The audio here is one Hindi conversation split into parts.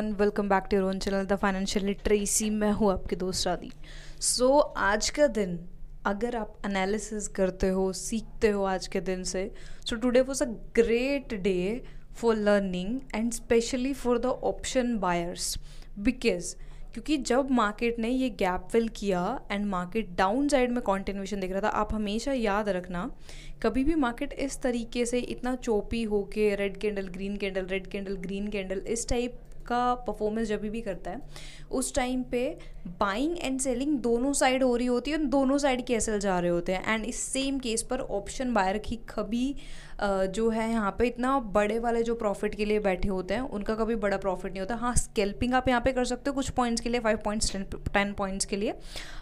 everyone welcome back to your own channel the financial literacy मैं हूँ आपके दोस्त राधी सो so, आज का दिन अगर आप एनालिसिस करते हो सीखते हो आज के दिन से so today was a great day for learning and specially for the option buyers because क्योंकि जब मार्केट ने ये गैप फिल किया एंड मार्केट डाउन साइड में कॉन्टिन्यूशन देख रहा था आप हमेशा याद रखना कभी भी मार्केट इस तरीके से इतना चोपी होके red candle green candle red candle green candle इस टाइप का परफॉर्मेंस जब भी करता है उस टाइम पे बाइंग एंड सेलिंग दोनों साइड हो रही होती है और दोनों साइड के जा रहे होते हैं एंड इस सेम केस पर ऑप्शन बायर की कभी जो है यहाँ पे इतना बड़े वाले जो प्रॉफिट के लिए बैठे होते हैं उनका कभी बड़ा प्रॉफिट नहीं होता हाँ स्केल्पिंग आप यहाँ पे कर सकते हो कुछ पॉइंट्स के लिए फाइव पॉइंट्स टेन पॉइंट्स के लिए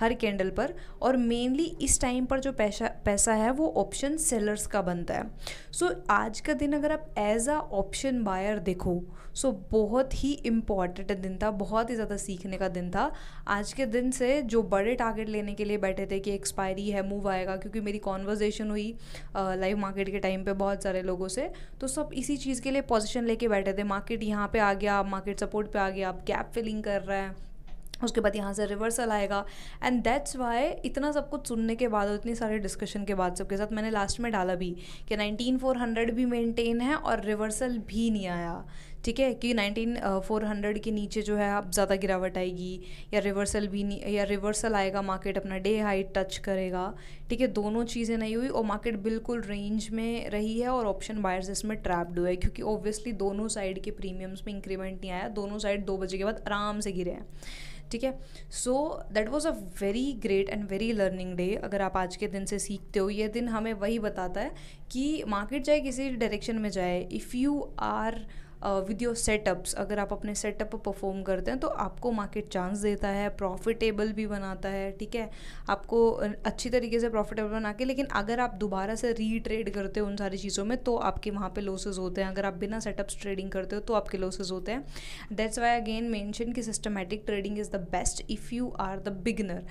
हर कैंडल पर और मेनली इस टाइम पर जो पैसा पैसा है वो ऑप्शन सेलर्स का बनता है सो so, आज का दिन अगर आप एज अ ऑप्शन बायर देखो सो so, बहुत ही इम्पॉर्टेंट दिन था बहुत ही ज़्यादा सीखने का दिन था आज के दिन से जो बड़े टारगेट लेने के लिए बैठे थे कि एक्सपायरी है मूव आएगा क्योंकि मेरी कॉन्वर्जेशन हुई लाइव मार्केट के टाइम पे बहुत सारे लोगों से तो सब इसी चीज़ के लिए पोजिशन लेके बैठे थे मार्केट यहाँ पे आ गया मार्केट सपोर्ट पे आ गया अब गैप फिलिंग कर रहा है उसके बाद यहाँ से रिवर्सल आएगा एंड दैट्स वाई इतना सब कुछ सुनने के बाद और इतनी सारे डिस्कशन के बाद सबके साथ मैंने लास्ट में डाला भी कि नाइनटीन फोर हंड्रेड भी मेनटेन है और रिवर्सल भी नहीं आया ठीक है कि नाइनटीन फोर हंड्रेड के नीचे जो है अब ज़्यादा गिरावट आएगी या रिवर्सल भी नहीं या रिवर्सल आएगा मार्केट अपना डे हाई टच करेगा ठीक है दोनों चीज़ें नहीं हुई और मार्केट बिल्कुल रेंज में रही है और ऑप्शन बायर्स इसमें ट्रैप्ड हुए क्योंकि ऑब्वियसली दोनों साइड के प्रीमियम्स में इंक्रीमेंट नहीं आया दोनों साइड दो बजे के बाद आराम से गिरे हैं ठीक है so that was a very great and very learning day अगर आप आज के दिन से सीखते हो ये दिन हमें वही बताता है कि मार्केट चाहे किसी डायरेक्शन में जाए if you are video setups अगर आप अपने सेटअप परफॉर्म करते हैं तो आपको मार्केट चांस देता है प्रॉफिटेबल भी बनाता है ठीक है आपको अच्छी तरीके से प्रॉफिटेबल बना के लेकिन अगर आप दोबारा से रीट्रेड करते हो उन सारी चीज़ों में तो आपके वहाँ पे लॉसेज होते हैं अगर आप बिना सेटअप्स ट्रेडिंग करते हो तो आपके लॉसेज होते हैं दैट्स वाई अगेन मैंशन कि systematic trading is the best if you are the beginner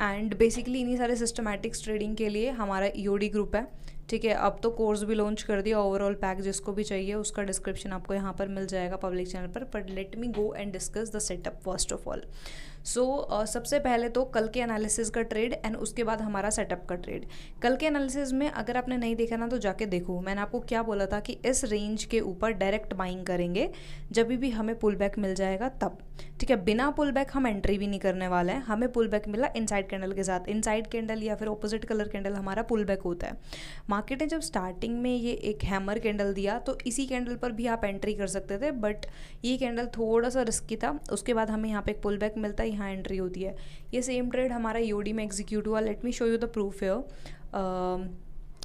and basically इन्हीं सारे सिस्टमेटिक्स ट्रेडिंग के लिए हमारा ई e ग्रुप है ठीक है अब तो कोर्स भी लॉन्च कर दिया ओवरऑल पैक जिसको भी चाहिए उसका डिस्क्रिप्शन आपको यहाँ पर मिल जाएगा पब्लिक चैनल पर but let me go and discuss the setup first of all so so, uh, सबसे पहले तो कल के एनालिसिस का ट्रेड एंड उसके बाद हमारा सेटअप का ट्रेड कल के एनालिसिस में अगर आपने नहीं देखा ना तो जाके देखो मैंने आपको क्या बोला था कि इस रेंज के ऊपर डायरेक्ट बाइंग करेंगे जब भी हमें पुल बैक मिल जाएगा तब ठीक है बिना पुल बैक हम एंट्री भी नहीं करने वाले हैं हमें पुल बैक मिला इनसाइड कैंडल के साथ इनसाइड कैंडल या फिर ऑपोजिट कलर कैंडल हमारा पुल बैक होता है मार्केट ने जब स्टार्टिंग में ये एक हैमर कैंडल दिया तो इसी कैंडल पर भी आप एंट्री कर सकते थे बट ये कैंडल थोड़ा सा रिस्की था उसके बाद हमें यहाँ पे एक पुल बैक मिलता है यहाँ एंट्री होती है ये सेम ट्रेड हमारा ईओडी में एग्जीक्यूट हुआ let me show you the proof your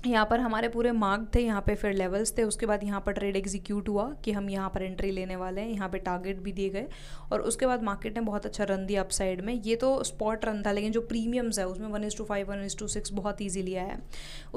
यहाँ पर हमारे पूरे मार्क थे यहाँ पे फिर लेवल्स थे उसके बाद यहाँ पर ट्रेड एग्जीक्यूट हुआ कि हम यहाँ पर एंट्री लेने वाले हैं यहाँ पे टारगेट भी दिए गए और उसके बाद मार्केट ने बहुत अच्छा रन दिया अपसाइड में ये तो स्पॉट रन था लेकिन जो प्रीमियम्स है उसमें one is two five one is two six बहुत ईजिली आया है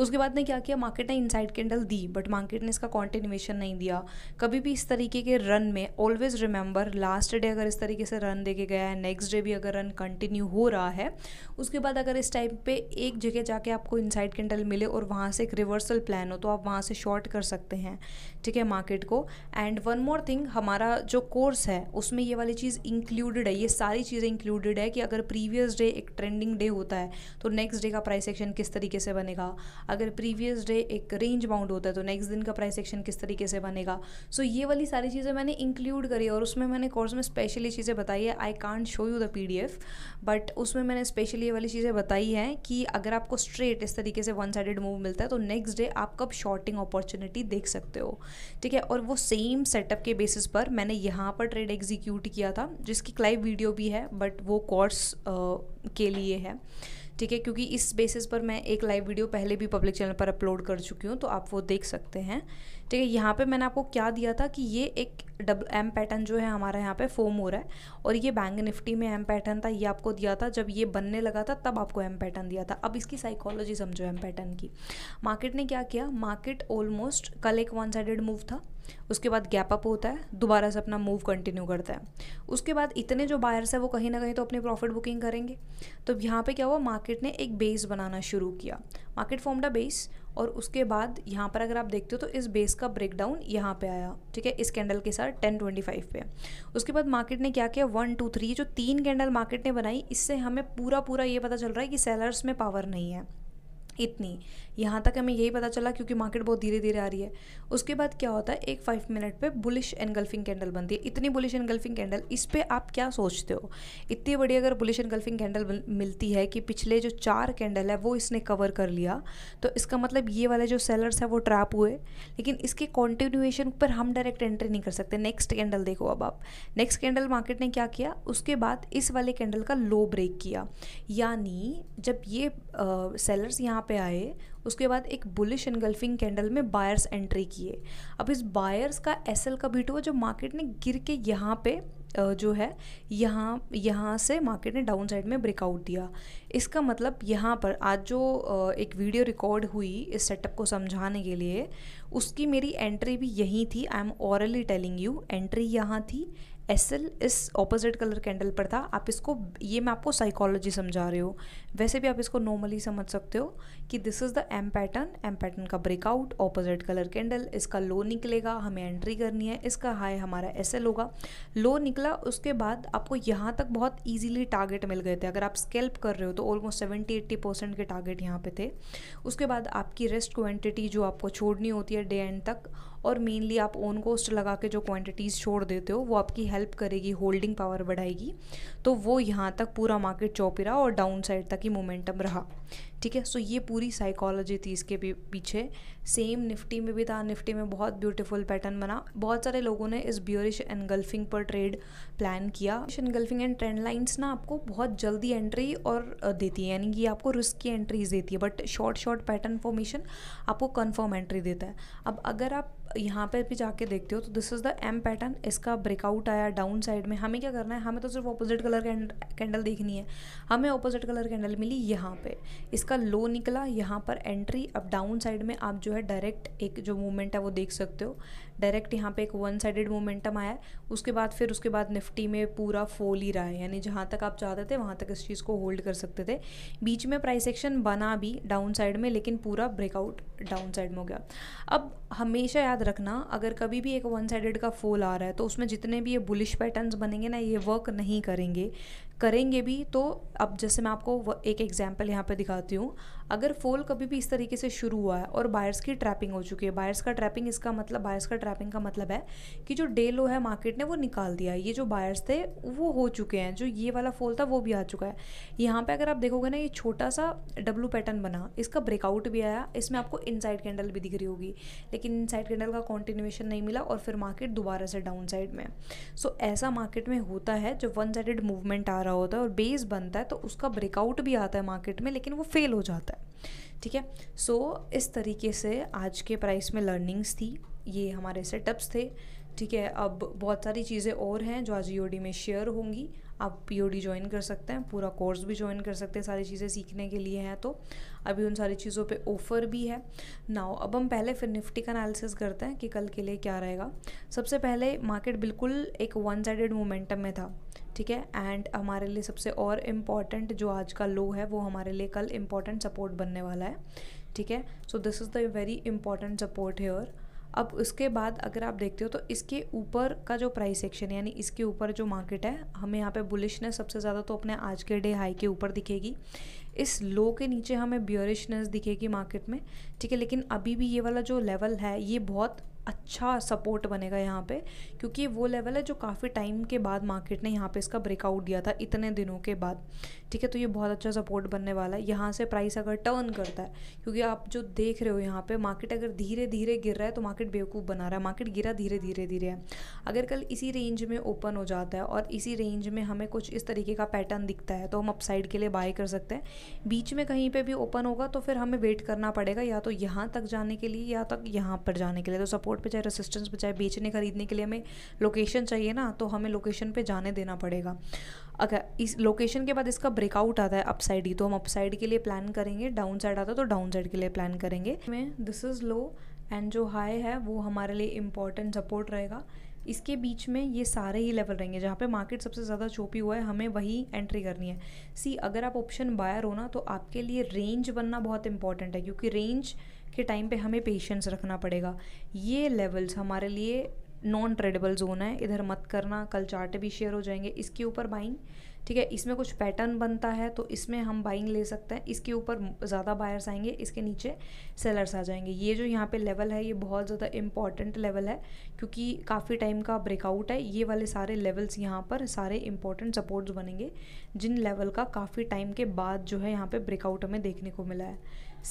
उसके बाद ने क्या किया मार्केट ने इनसाइड कैंडल दी बट मार्केट ने इसका कॉन्टिन्यूएशन नहीं दिया कभी भी इस तरीके के रन में ऑलवेज़ रिमेंबर लास्ट डे अगर इस तरीके से रन दे गया है नेक्स्ट डे भी अगर रन कंटिन्यू हो रहा है उसके बाद अगर इस टाइम पर एक जगह जाके आपको इनसाइड कैंडल मिले और वहाँ से एक रिवर्सल प्लान हो तो आप वहाँ से शॉर्ट कर सकते हैं ठीक है मार्केट को एंड वन मोर थिंग हमारा जो कोर्स है उसमें ये वाली चीज़ इंक्लूडेड है ये सारी चीज़ें इंक्लूडेड है कि अगर प्रीवियस डे एक ट्रेंडिंग डे होता है तो नेक्स्ट डे का प्राइस एक्शन किस तरीके से बनेगा अगर प्रीवियस डे एक रेंज बाउंड होता है तो नेक्स्ट दिन का प्राइस एक्शन किस तरीके से बनेगा सो so, ये वाली सारी चीज़ें मैंने इंक्लूड करी और उसमें मैंने कोर्स में स्पेशली चीज़ें बताई है I can't show you the P but उसमें मैंने स्पेशली ये वाली चीज़ें बताई हैं कि अगर आपको स्ट्रेट इस तरीके से वन साइडेड मूव मिलता है है तो नेक्स्ट डे आप कब शॉर्टिंग अपॉर्चुनिटी देख सकते हो ठीक है और वो सेम सेटअप के बेसिस पर मैंने यहाँ पर ट्रेड एग्जीक्यूट किया था जिसकी क्लाइव वीडियो भी है बट वो कोर्स के लिए है ठीक है क्योंकि इस बेसिस पर मैं एक लाइव वीडियो पहले भी पब्लिक चैनल पर अपलोड कर चुकी हूँ तो आप वो देख सकते हैं ठीक है यहाँ पे मैंने आपको क्या दिया था कि ये एक डबल एम पैटर्न जो है हमारा यहाँ पे फॉर्म हो रहा है और ये बैंक निफ्टी में एम पैटर्न था ये आपको दिया था जब ये बनने लगा था तब आपको एम पैटर्न दिया था अब इसकी साइकोलॉजी समझो एम पैटर्न की मार्केट ने क्या किया मार्केट ऑलमोस्ट कल एक वन साइडेड मूव था उसके बाद गैप अप होता है दोबारा से अपना मूव कंटिन्यू करता है उसके बाद इतने जो बायर्स हैं वो कहीं ना कहीं तो अपनी प्रॉफिट बुकिंग करेंगे तो यहाँ पे क्या हुआ मार्केट ने एक बेस बनाना शुरू किया मार्केट फॉर्म डा बेस और उसके बाद यहाँ पर अगर आप देखते हो तो इस बेस का ब्रेकडाउन यहाँ पे आया ठीक है इस कैंडल के साथ टेन ट्वेंटी फाइव पे उसके बाद मार्केट ने क्या किया वन टू थ्री जो तीन कैंडल मार्केट ने बनाई इससे हमें पूरा पूरा ये पता चल रहा है कि सेलर्स में पावर नहीं है इतनी यहाँ तक हमें यही पता चला क्योंकि मार्केट बहुत धीरे धीरे आ रही है उसके बाद क्या होता है एक फाइव मिनट पे बुलिश एनगल्फिंग कैंडल बनती है इतनी बुलिश एनगल्फिंग कैंडल इस पर आप क्या सोचते हो इतनी बड़ी अगर बुलिश एनगल्फिंग कैंडल मिलती है कि पिछले जो चार कैंडल है वो इसने कवर कर लिया तो इसका मतलब ये वाले जो सेलर्स हैं वो ट्रैप हुए लेकिन इसके कॉन्टिन्यूएशन पर हम डायरेक्ट एंट्री नहीं कर सकते नेक्स्ट कैंडल देखो अब आप नेक्स्ट कैंडल मार्केट ने क्या किया उसके बाद इस वाले कैंडल का लो ब्रेक किया यानी जब ये सेलर्स यहाँ पे आए उसके बाद एक बुलिश एनगल्फिंग कैंडल में बायर्स एंट्री किए अब इस बायर्स का एस एल का बीट हुआ जो मार्केट ने गिर के यहाँ पे जो है यहाँ यहाँ से मार्केट ने डाउन साइड में ब्रेकआउट दिया इसका मतलब यहाँ पर आज जो एक वीडियो रिकॉर्ड हुई इस सेटअप को समझाने के लिए उसकी मेरी एंट्री भी यहीं थी I am only telling you entry यहाँ थी एस एल इस ऑपोजिट कलर कैंडल पर था आप इसको ये मैं आपको साइकोलॉजी समझा रही हूँ वैसे भी आप इसको नॉर्मली समझ सकते हो कि this is the M pattern M pattern का ब्रेकआउट ऑपोजिट कलर कैंडल इसका लो निकलेगा हमें एंट्री करनी है इसका हाई हमारा एस एल होगा लो निकला उसके बाद आपको यहाँ तक बहुत ईजिली टारगेट मिल गए थे अगर आप स्केल्प कर रहे हो तो ऑलमोस्ट सेवेंटी एट्टी परसेंट के टारगेट यहाँ पे थे उसके बाद आपकी रेस्ट क्वान्टिटी जो आपको छोड़नी होती है डे एंड तक और मेनली आप ओन कॉस्ट लगा के जो क्वांटिटीज़ छोड़ देते हो वो आपकी हेल्प करेगी होल्डिंग पावर बढ़ाएगी तो वो यहाँ तक पूरा मार्केट चौपिरा और डाउन साइड तक ही मोमेंटम रहा ठीक है सो ये पूरी साइकोलॉजी थी इसके पीछे सेम निफ्टी में भी था निफ्टी में बहुत ब्यूटीफुल पैटर्न बना बहुत सारे लोगों ने इस ब्योरिश एनगल्फिंग पर ट्रेड प्लान किया एनगल्फिंग एंड ट्रेंड लाइन्स ना आपको बहुत जल्दी एंट्री और देती है यानी कि आपको रिस्क की एंट्रीज देती है but short short pattern formation आपको कन्फर्म एंट्री देता है अब अगर आप यहाँ पर भी जाके देखते हो तो this is the M pattern इसका ब्रेकआउट आया डाउन साइड में हमें क्या करना है हमें तो सिर्फ ऑपोजिट कलर कैंडल देखनी है हमें ऑपोजिट कलर कैंडल मिली यहाँ पे इस इसका लो निकला यहाँ पर एंट्री अब डाउन साइड में आप जो है डायरेक्ट एक जो मूवमेंट है वो देख सकते हो डायरेक्ट यहाँ पे एक वन साइडेड मोमेंटम आया है उसके बाद फिर उसके बाद निफ्टी में पूरा फोल ही रहा है यानी जहाँ तक आप चाहते थे वहाँ तक इस चीज़ को होल्ड कर सकते थे बीच में प्राइस एक्शन बना भी डाउन साइड में लेकिन पूरा ब्रेकआउट डाउन साइड में हो गया अब हमेशा याद रखना अगर कभी भी एक वन साइडेड का फोल आ रहा है तो उसमें जितने भी ये बुलिश पैटर्न बनेंगे ना ये वर्क नहीं करेंगे करेंगे भी तो अब जैसे मैं आपको एक एग्जाम्पल यहाँ पर दिखाती हूँ अगर फोल कभी भी इस तरीके से शुरू हुआ है और बायर्स की ट्रैपिंग हो चुकी है बायर्स का ट्रैपिंग इसका मतलब बायर्स का ट्रैपिंग का मतलब है कि जो डे लो है मार्केट ने वो निकाल दिया है ये जो बायर्स थे वो हो चुके हैं जो ये वाला फोल था वो भी आ चुका है यहाँ पर अगर आप देखोगे ना ये छोटा सा डब्लू पैटर्न बना इसका ब्रेकआउट भी आया इसमें आपको इनसाइड कैंडल भी दिख रही होगी लेकिन इन कैंडल का कॉन्टिन्यूएशन नहीं मिला और फिर मार्केट दोबारा से डाउन साइड में सो ऐसा मार्केट में होता है जो वन साइडेड मूवमेंट आ रहा रहा होता है और बेस बनता है तो उसका ब्रेकआउट भी आता है मार्केट में लेकिन वो फेल हो जाता है ठीक है सो so, इस तरीके से आज के प्राइस में लर्निंग्स थी ये हमारे सेटअप्स थे ठीक है अब बहुत सारी चीज़ें और हैं जो आज ई e में शेयर होंगी आप पी ओ ज्वाइन कर सकते हैं पूरा कोर्स भी ज्वाइन कर सकते हैं सारी चीज़ें सीखने के लिए हैं तो अभी उन सारी चीज़ों पे ऑफ़र भी है नाउ अब हम पहले फिर निफ्टी का एनालिसिस करते हैं कि कल के लिए क्या रहेगा सबसे पहले मार्केट बिल्कुल एक वन साइडेड मोमेंटम में था ठीक है एंड हमारे लिए सबसे और इम्पॉर्टेंट जो आज का लो है वो हमारे लिए कल इम्पॉर्टेंट सपोर्ट बनने वाला है ठीक है so this is the very important support here अब उसके बाद अगर आप देखते हो तो इसके ऊपर का जो प्राइस सेक्शन यानी इसके ऊपर जो मार्केट है हमें यहाँ पे बुलिशनेस सबसे ज़्यादा तो अपने आज के डे हाई के ऊपर दिखेगी इस लो के नीचे हमें बियरिशनेस दिखेगी मार्केट में ठीक है लेकिन अभी भी ये वाला जो लेवल है ये बहुत अच्छा सपोर्ट बनेगा यहाँ पे क्योंकि ये वो लेवल है जो काफ़ी टाइम के बाद मार्केट ने यहाँ पे इसका ब्रेकआउट दिया था इतने दिनों के बाद ठीक है तो ये बहुत अच्छा सपोर्ट बनने वाला है यहाँ से प्राइस अगर टर्न करता है क्योंकि आप जो देख रहे हो यहाँ पे मार्केट अगर धीरे धीरे गिर रहा है तो मार्केट बेवकूफ़ बना रहा है मार्केट गिरा धीरे धीरे धीरे है अगर कल इसी रेंज में ओपन हो जाता है और इसी रेंज में हमें कुछ इस तरीके का पैटर्न दिखता है तो हम अपसाइड के लिए बाय कर सकते हैं बीच में कहीं पर भी ओपन होगा तो फिर हमें वेट करना पड़ेगा या तो यहाँ तक जाने के लिए या तक यहाँ पर जाने के लिए तो सपोर्ट पर चाहे रेसिस्टेंस पर चाहे बेचने खरीदने के लिए हमें लोकेशन चाहिए ना तो हमें लोकेशन पर जाने देना पड़ेगा अगर इस लोकेशन के बाद इसका ब्रेकआउट आता है अपसाइड ही तो हम अपसाइड के लिए प्लान करेंगे डाउन साइड आता है तो डाउन साइड के लिए प्लान करेंगे में दिस इज़ लो एंड जो हाई है वो हमारे लिए इम्पॉर्टेंट सपोर्ट रहेगा इसके बीच में ये सारे ही लेवल रहेंगे जहाँ पे मार्केट सबसे ज़्यादा चोपी हुआ है हमें वही एंट्री करनी है सी अगर आप ऑप्शन बायर हो ना तो आपके लिए रेंज बनना बहुत इंपॉर्टेंट है क्योंकि रेंज के टाइम पे हमें पेशेंस रखना पड़ेगा ये लेवल्स हमारे लिए नॉन ट्रेडेबल जोन है इधर मत करना कल चार्ट भी शेयर हो जाएंगे इसके ऊपर बाइंग ठीक है इसमें कुछ पैटर्न बनता है तो इसमें हम बाइंग ले सकते हैं इसके ऊपर ज़्यादा बायर्स आएंगे इसके नीचे सेलर्स आ जाएंगे ये जो यहाँ पे लेवल है ये बहुत ज़्यादा इंपॉर्टेंट लेवल है क्योंकि काफ़ी टाइम का ब्रेकआउट है ये वाले सारे लेवल्स यहाँ पर सारे इंपॉर्टेंट सपोर्ट्स बनेंगे जिन लेवल का काफ़ी टाइम के बाद जो है यहाँ पर ब्रेकआउट हमें देखने को मिला है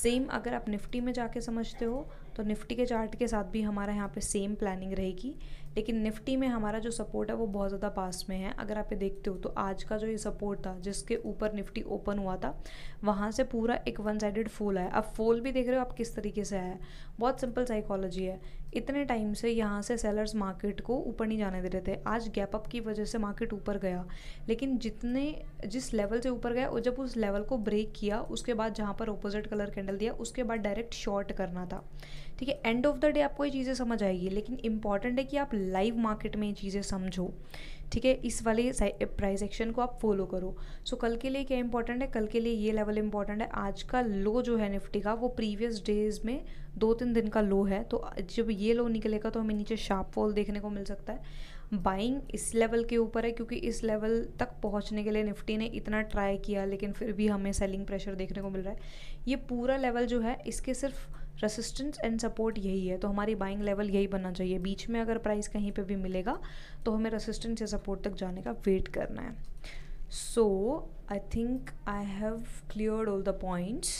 सेम अगर आप निफ्टी में जाके समझते हो तो निफ्टी के चार्ट के साथ भी हमारा यहाँ पे सेम प्लानिंग रहेगी लेकिन निफ्टी में हमारा जो सपोर्ट है वो बहुत ज़्यादा पास में है अगर आप ये देखते हो तो आज का जो ये सपोर्ट था जिसके ऊपर निफ्टी ओपन हुआ था वहाँ से पूरा एक वन साइडेड फूल आया अब फोल भी देख रहे हो आप किस तरीके से आया बहुत सिंपल साइकोलॉजी है इतने टाइम से यहाँ से सेलर्स मार्केट को ऊपर नहीं जाने दे रहे थे आज गैप अप की वजह से मार्केट ऊपर गया लेकिन जितने जिस लेवल से ऊपर गया और जब उस लेवल को ब्रेक किया उसके बाद जहाँ पर ऑपोजिट कलर कैंडल दिया उसके बाद डायरेक्ट शॉर्ट करना था ठीक है एंड ऑफ द डे आपको ये चीज़ें समझ आएगी लेकिन इंपॉर्टेंट है कि आप लाइव मार्केट में ये चीज़ें समझो ठीक है इस वाले प्राइस एक्शन को आप फॉलो करो सो so, कल के लिए क्या इंपॉर्टेंट है कल के लिए ये लेवल इंपॉर्टेंट है आज का लो जो है निफ्टी का वो प्रीवियस डेज में दो तीन दिन का लो है तो जब ये लो निकलेगा तो हमें नीचे शार्प फॉल देखने को मिल सकता है बाइंग इस लेवल के ऊपर है क्योंकि इस लेवल तक पहुंचने के लिए निफ्टी ने इतना ट्राई किया लेकिन फिर भी हमें सेलिंग प्रेशर देखने को मिल रहा है ये पूरा लेवल जो है इसके सिर्फ रेसिस्टेंस एंड सपोर्ट यही है तो हमारी बाइंग लेवल यही बनना चाहिए बीच में अगर प्राइस कहीं पर भी मिलेगा तो हमें रेसिस्टेंस या सपोर्ट तक जाने का वेट करना है so I think I have clear all the points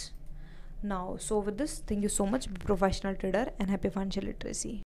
now so with this thank you so much professional trader and happy financial literacy